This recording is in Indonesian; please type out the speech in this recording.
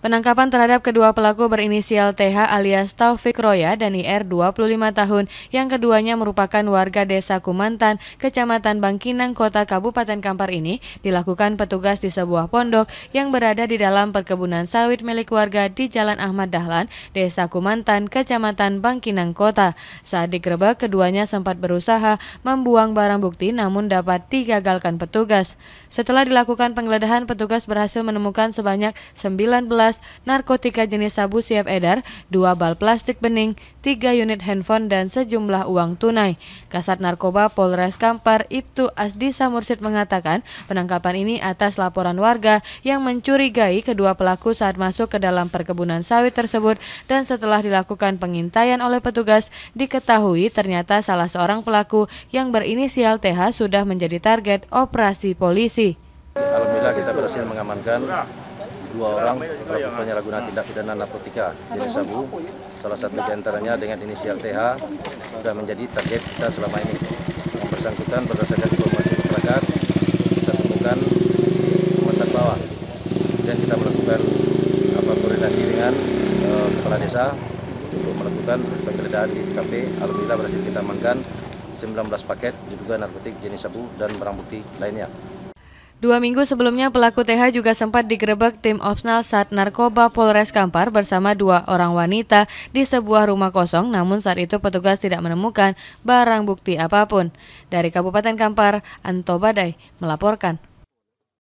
Penangkapan terhadap kedua pelaku berinisial TH alias Taufik Roya dan IR 25 tahun yang keduanya merupakan warga desa Kumantan, kecamatan Bangkinang, kota Kabupaten Kampar ini dilakukan petugas di sebuah pondok yang berada di dalam perkebunan sawit milik warga di Jalan Ahmad Dahlan, desa Kumantan, kecamatan Bangkinang, kota. Saat digerebek, keduanya sempat berusaha membuang barang bukti namun dapat digagalkan petugas. Setelah dilakukan penggeledahan, petugas berhasil menemukan sebanyak 19 narkotika jenis sabu siap edar, dua bal plastik bening, tiga unit handphone dan sejumlah uang tunai. Kasat Narkoba Polres Kampar Ibtu Asdi Samursid mengatakan penangkapan ini atas laporan warga yang mencurigai kedua pelaku saat masuk ke dalam perkebunan sawit tersebut dan setelah dilakukan pengintaian oleh petugas diketahui ternyata salah seorang pelaku yang berinisial TH sudah menjadi target operasi polisi. Alhamdulillah kita berhasil mengamankan dua orang pelaku penyalahgunaan tindak pidana narkotika jenis sabu. Salah satu di antaranya dengan inisial TH sudah menjadi target kita selama ini. Yang bersangkutan berdasarkan informasi masyarakat kita temukan Kecamatan bawah, dan kita melakukan apa koordinasi dengan uh, kepala desa untuk melakukan penggeledahan di TKP. Alhamdulillah berhasil kita amankan 19 paket diduga narkotik jenis sabu dan barang bukti lainnya. Dua minggu sebelumnya pelaku TH juga sempat digerebek tim Opsnal saat narkoba Polres Kampar bersama dua orang wanita di sebuah rumah kosong namun saat itu petugas tidak menemukan barang bukti apapun. Dari Kabupaten Kampar, Anto Badai melaporkan.